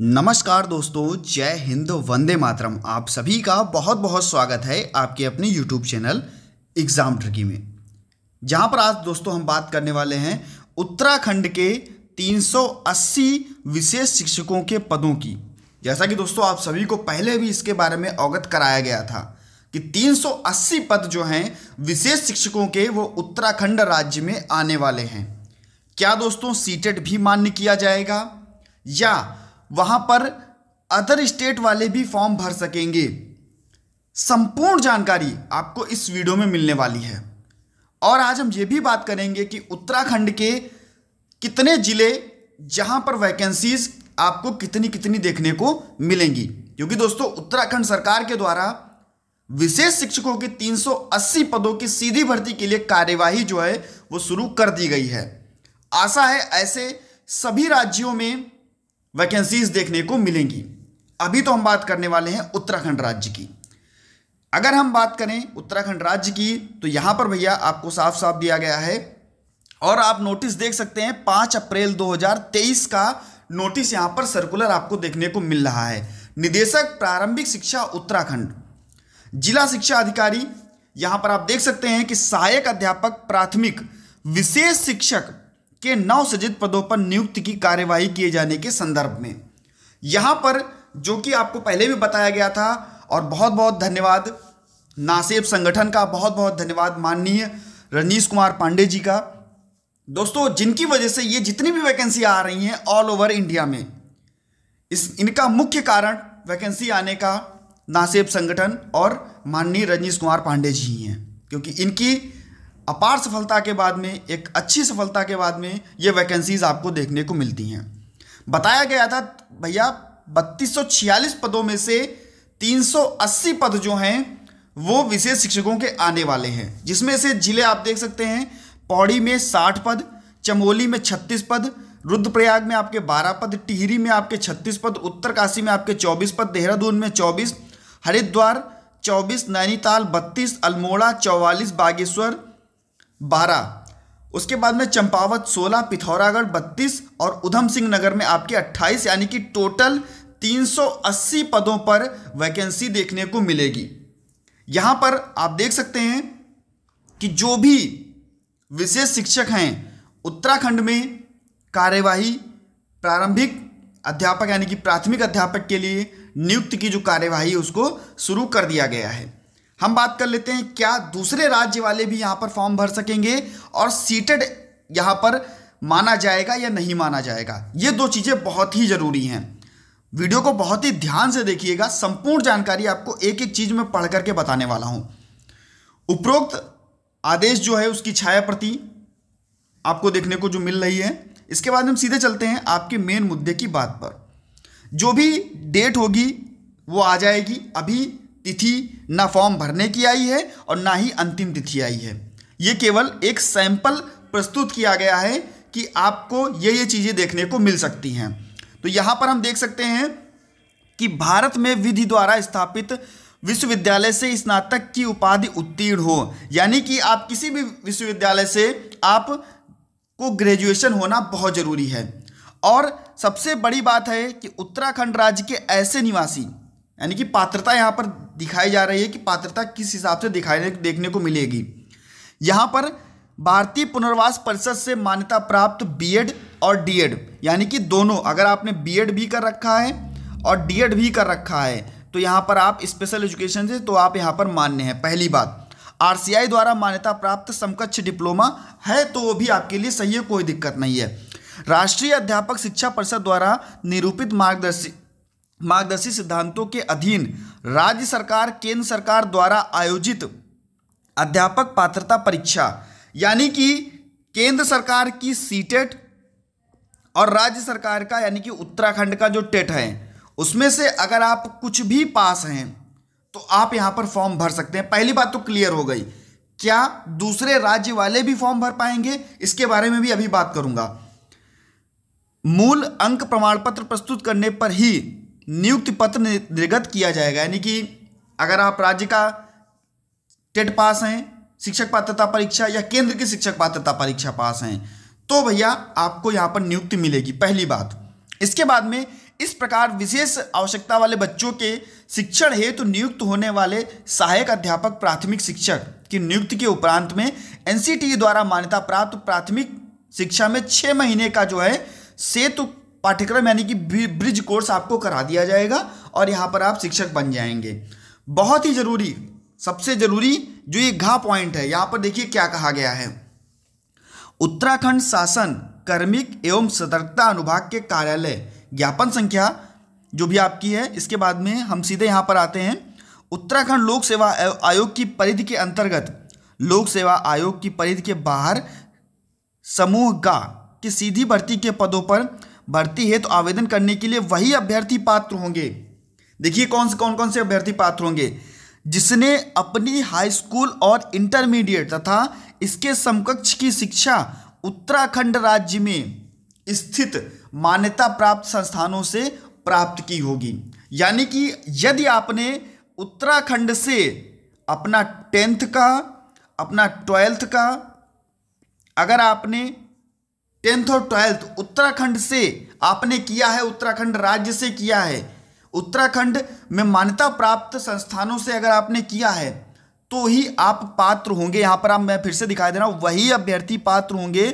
नमस्कार दोस्तों जय हिंद वंदे मातरम आप सभी का बहुत बहुत स्वागत है आपके अपने यूट्यूब चैनल एग्ज़ाम ट्रिकी में जहां पर आज दोस्तों हम बात करने वाले हैं उत्तराखंड के 380 विशेष शिक्षकों के पदों की जैसा कि दोस्तों आप सभी को पहले भी इसके बारे में अवगत कराया गया था कि 380 पद जो हैं विशेष शिक्षकों के वो उत्तराखंड राज्य में आने वाले हैं क्या दोस्तों सीटेट भी मान्य किया जाएगा या वहां पर अदर स्टेट वाले भी फॉर्म भर सकेंगे संपूर्ण जानकारी आपको इस वीडियो में मिलने वाली है और आज हम ये भी बात करेंगे कि उत्तराखंड के कितने ज़िले जहां पर वैकेंसीज आपको कितनी कितनी देखने को मिलेंगी क्योंकि दोस्तों उत्तराखंड सरकार के द्वारा विशेष शिक्षकों के 380 पदों की सीधी भर्ती के लिए कार्यवाही जो है वो शुरू कर दी गई है आशा है ऐसे सभी राज्यों में वैकेंसीज देखने को मिलेंगी अभी तो हम बात करने वाले हैं उत्तराखंड राज्य की अगर हम बात करें उत्तराखंड राज्य की तो यहां पर भैया आपको साफ साफ दिया गया है और आप नोटिस देख सकते हैं पांच अप्रैल 2023 का नोटिस यहां पर सर्कुलर आपको देखने को मिल रहा है निदेशक प्रारंभिक शिक्षा उत्तराखंड जिला शिक्षा अधिकारी यहां पर आप देख सकते हैं कि सहायक अध्यापक प्राथमिक विशेष शिक्षक के नौ सजित पदों पर नियुक्ति की कार्यवाही किए जाने के संदर्भ में यहाँ पर जो कि आपको पहले भी बताया गया था और बहुत बहुत धन्यवाद नासेब संगठन का बहुत बहुत धन्यवाद माननीय रनीश कुमार पांडे जी का दोस्तों जिनकी वजह से ये जितनी भी वैकेंसी आ रही हैं ऑल ओवर इंडिया में इस इनका मुख्य कारण वैकेंसी आने का नासेब संगठन और माननीय रजनीश कुमार पांडे जी ही हैं क्योंकि इनकी अपार सफलता के बाद में एक अच्छी सफलता के बाद में ये वैकेंसीज़ आपको देखने को मिलती हैं बताया गया था भैया बत्तीस पदों में से 380 पद जो हैं वो विशेष शिक्षकों के आने वाले हैं जिसमें से जिले आप देख सकते हैं पौड़ी में 60 पद चमोली में 36 पद रुद्रप्रयाग में आपके 12 पद टिहरी में आपके 36 पद उत्तरकाशी में आपके 24 पद देहरादून में 24 हरिद्वार 24 नैनीताल 32 अल्मोड़ा 44 बागेश्वर बारह उसके बाद में चंपावत सोलह पिथौरागढ़ बत्तीस और उधम सिंह नगर में आपके अट्ठाईस यानी कि टोटल 380 पदों पर वैकेंसी देखने को मिलेगी यहां पर आप देख सकते हैं कि जो भी विशेष शिक्षक हैं उत्तराखंड में कार्यवाही प्रारंभिक अध्यापक यानी कि प्राथमिक अध्यापक के लिए नियुक्त की जो कार्यवाही है उसको शुरू कर दिया गया है हम बात कर लेते हैं क्या दूसरे राज्य वाले भी यहां पर फॉर्म भर सकेंगे और सीटेड यहां पर माना जाएगा या नहीं माना जाएगा ये दो चीज़ें बहुत ही ज़रूरी हैं वीडियो को बहुत ही ध्यान से देखिएगा संपूर्ण जानकारी आपको एक एक चीज़ में पढ़ करके बताने वाला हूं उपरोक्त आदेश जो है उसकी छाया प्रति आपको देखने को जो मिल रही है इसके बाद हम सीधे चलते हैं आपके मेन मुद्दे की बात पर जो भी डेट होगी वो आ जाएगी अभी तिथि ना फॉर्म भरने की आई है और ना ही अंतिम तिथि आई है ये केवल एक सैंपल प्रस्तुत किया गया है कि आपको ये ये चीज़ें देखने को मिल सकती हैं तो यहाँ पर हम देख सकते हैं कि भारत में विधि द्वारा स्थापित विश्वविद्यालय से स्नातक की उपाधि उत्तीर्ण हो यानी कि आप किसी भी विश्वविद्यालय से आप को ग्रेजुएशन होना बहुत ज़रूरी है और सबसे बड़ी बात है कि उत्तराखंड राज्य के ऐसे निवासी यानी कि पात्रता यहाँ पर दिखाई जा रही है कि पात्रता किस हिसाब से दिखाई देखने को मिलेगी यहाँ पर भारतीय पुनर्वास परिषद से मान्यता प्राप्त बीएड और डीएड यानी कि दोनों अगर आपने बीएड भी कर रखा है और डीएड भी कर रखा है तो यहाँ पर आप स्पेशल एजुकेशन से तो आप यहाँ पर मान्य हैं पहली बात आरसीआई द्वारा मान्यता प्राप्त समकक्ष डिप्लोमा है तो वो भी आपके लिए सही है कोई दिक्कत नहीं है राष्ट्रीय अध्यापक शिक्षा परिषद द्वारा निरूपित मार्गदर्शी मार्गदर्शी सिद्धांतों के अधीन राज्य सरकार केंद्र सरकार द्वारा आयोजित अध्यापक पात्रता परीक्षा यानी कि केंद्र सरकार की सीटेट और राज्य सरकार का यानी कि उत्तराखंड का जो टेट है उसमें से अगर आप कुछ भी पास हैं तो आप यहां पर फॉर्म भर सकते हैं पहली बात तो क्लियर हो गई क्या दूसरे राज्य वाले भी फॉर्म भर पाएंगे इसके बारे में भी अभी बात करूंगा मूल अंक प्रमाण पत्र प्रस्तुत करने पर ही नियुक्ति पत्र निर्गत किया जाएगा यानी कि अगर आप राज्य का टेट पास हैं शिक्षक पात्रता परीक्षा या केंद्र की शिक्षक पात्रता परीक्षा पास हैं तो भैया आपको यहाँ पर नियुक्ति मिलेगी पहली बात इसके बाद में इस प्रकार विशेष आवश्यकता वाले बच्चों के शिक्षण हेतु तो नियुक्त होने वाले सहायक अध्यापक प्राथमिक शिक्षक की नियुक्ति के उपरांत में एन द्वारा मान्यता प्राप्त प्राथमिक शिक्षा में छः महीने का जो है सेतु पाठ्यक्रम यानी कि ब्रिज कोर्स आपको करा दिया जाएगा और यहाँ पर आप शिक्षक बन जाएंगे बहुत ही ज़रूरी सबसे ज़रूरी जो ये घा पॉइंट है यहाँ पर देखिए क्या कहा गया है उत्तराखंड शासन कर्मिक एवं सतर्कता अनुभाग के कार्यालय ज्ञापन संख्या जो भी आपकी है इसके बाद में हम सीधे यहाँ पर आते हैं उत्तराखंड लोक सेवा आयोग की परिधि के अंतर्गत लोक सेवा आयोग की परिधि के बाहर समूह का की सीधी भर्ती के पदों पर भर्ती है तो आवेदन करने के लिए वही अभ्यर्थी पात्र होंगे देखिए कौन से कौन कौन से अभ्यर्थी पात्र होंगे जिसने अपनी हाई स्कूल और इंटरमीडिएट तथा इसके समकक्ष की शिक्षा उत्तराखंड राज्य में स्थित मान्यता प्राप्त संस्थानों से प्राप्त की होगी यानी कि यदि आपने उत्तराखंड से अपना टेंथ का अपना ट्वेल्थ का अगर आपने टेंथ और ट्वेल्थ उत्तराखंड से आपने किया है उत्तराखंड राज्य से किया है उत्तराखंड में मान्यता प्राप्त संस्थानों से अगर आपने किया है तो ही आप पात्र होंगे यहाँ पर आप मैं फिर से दिखाई दे रहा हूँ वही अभ्यर्थी पात्र होंगे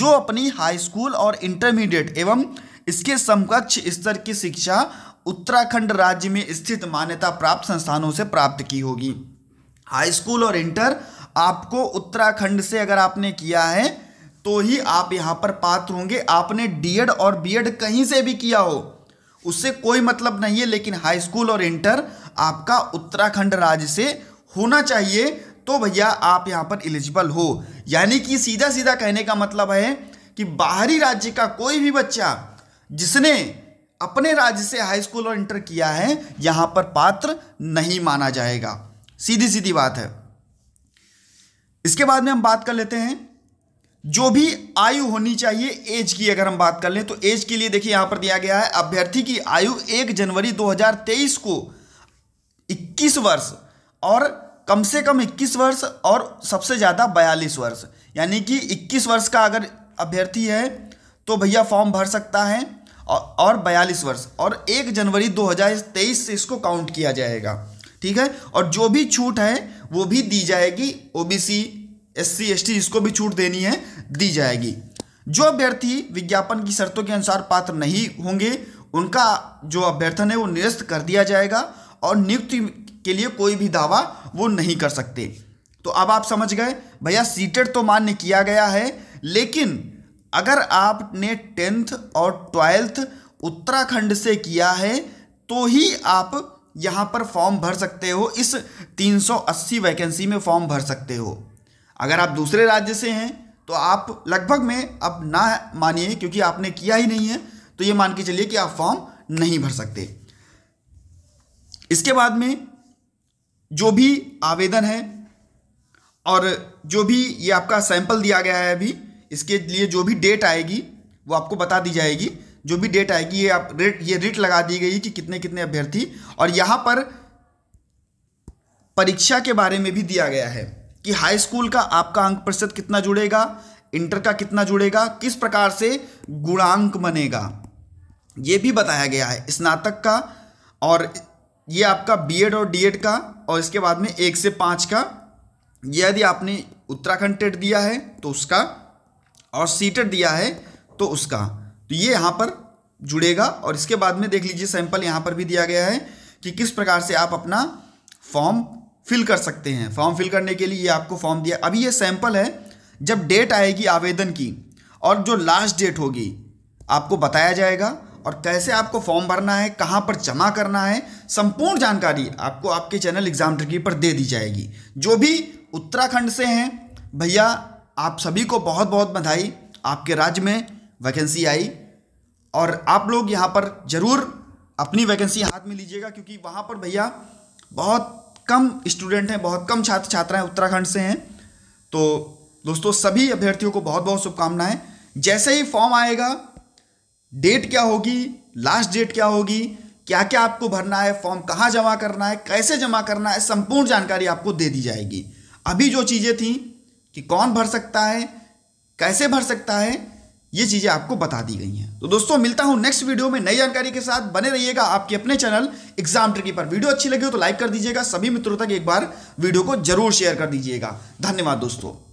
जो अपनी हाई स्कूल और इंटरमीडिएट एवं इसके समकक्ष स्तर की शिक्षा उत्तराखंड राज्य में स्थित मान्यता प्राप्त संस्थानों से प्राप्त की होगी हाई स्कूल और इंटर आपको उत्तराखंड से अगर आपने किया है तो ही आप यहाँ पर पात्र होंगे आपने डीएड और बीएड कहीं से भी किया हो उससे कोई मतलब नहीं है लेकिन हाई स्कूल और इंटर आपका उत्तराखंड राज्य से होना चाहिए तो भैया आप यहाँ पर एलिजिबल हो यानी कि सीधा सीधा कहने का मतलब है कि बाहरी राज्य का कोई भी बच्चा जिसने अपने राज्य से हाई स्कूल और इंटर किया है यहाँ पर पात्र नहीं माना जाएगा सीधी सीधी बात है इसके बाद में हम बात कर लेते हैं जो भी आयु होनी चाहिए एज की अगर हम बात कर लें तो एज के लिए देखिए यहां पर दिया गया है अभ्यर्थी की आयु एक जनवरी 2023 को 21 वर्ष और कम से कम 21 वर्ष और सबसे ज़्यादा 42 वर्ष यानी कि 21 वर्ष का अगर अभ्यर्थी है तो भैया फॉर्म भर सकता है और बयालीस वर्ष और एक जनवरी तेईस से इसको काउंट किया जाएगा ठीक है और जो भी छूट है वो भी दी जाएगी OBC S C S T जिसको भी छूट देनी है दी जाएगी जो अभ्यर्थी विज्ञापन की शर्तों के अनुसार पात्र नहीं होंगे उनका जो अभ्यर्थन है वो निरस्त कर दिया जाएगा और नियुक्ति के लिए कोई भी दावा वो नहीं कर सकते तो अब आप समझ गए भैया सीटेड तो मान्य किया गया है लेकिन अगर आपने टेंथ और ट्वेल्थ उत्तराखंड से किया है तो ही आप यहाँ पर फॉर्म भर सकते हो इस 380 वैकेंसी में फॉर्म भर सकते हो अगर आप दूसरे राज्य से हैं तो आप लगभग में अब ना मानिए क्योंकि आपने किया ही नहीं है तो ये मान के चलिए कि आप फॉर्म नहीं भर सकते इसके बाद में जो भी आवेदन है और जो भी ये आपका सैंपल दिया गया है अभी इसके लिए जो भी डेट आएगी वो आपको बता दी जाएगी जो भी डेट आएगी ये आप रेट ये रेट लगा दी गई कि कितने कितने अभ्यर्थी और यहाँ पर परीक्षा के बारे में भी दिया गया है कि हाई स्कूल का आपका अंक प्रतिशत कितना जुड़ेगा इंटर का कितना जुड़ेगा किस प्रकार से गुणांक बनेगा ये भी बताया गया है स्नातक का और ये आपका बीएड और डीएड का और इसके बाद में एक से पाँच का यदि आपने उत्तराखंड टेट दिया है तो उसका और सीटेट दिया है तो उसका तो ये यहाँ पर जुड़ेगा और इसके बाद में देख लीजिए सैंपल यहाँ पर भी दिया गया है कि किस प्रकार से आप अपना फॉर्म फिल कर सकते हैं फॉर्म फिल करने के लिए ये आपको फॉर्म दिया अभी ये सैंपल है जब डेट आएगी आवेदन की और जो लास्ट डेट होगी आपको बताया जाएगा और कैसे आपको फॉर्म भरना है कहाँ पर जमा करना है संपूर्ण जानकारी आपको आपके चैनल एग्जाम ट्रिकी पर दे दी जाएगी जो भी उत्तराखंड से हैं भैया आप सभी को बहुत बहुत बधाई आपके राज्य में वैकेंसी आई और आप लोग यहाँ पर ज़रूर अपनी वैकेंसी हाथ में लीजिएगा क्योंकि वहाँ पर भैया बहुत कम स्टूडेंट हैं बहुत कम छात्र छात्राएं उत्तराखंड से हैं तो दोस्तों सभी अभ्यर्थियों को बहुत बहुत शुभकामनाएं जैसे ही फॉर्म आएगा डेट क्या होगी लास्ट डेट क्या होगी क्या क्या आपको भरना है फॉर्म कहाँ जमा करना है कैसे जमा करना है संपूर्ण जानकारी आपको दे दी जाएगी अभी जो चीज़ें थी कि कौन भर सकता है कैसे भर सकता है ये चीज़ें आपको बता दी गई हैं तो दोस्तों मिलता हूं नेक्स्ट वीडियो में नई जानकारी के साथ बने रहिएगा आपके अपने चैनल एग्जाम ट्रिकी पर वीडियो अच्छी लगी हो तो लाइक कर दीजिएगा सभी मित्रों तक एक बार वीडियो को जरूर शेयर कर दीजिएगा धन्यवाद दोस्तों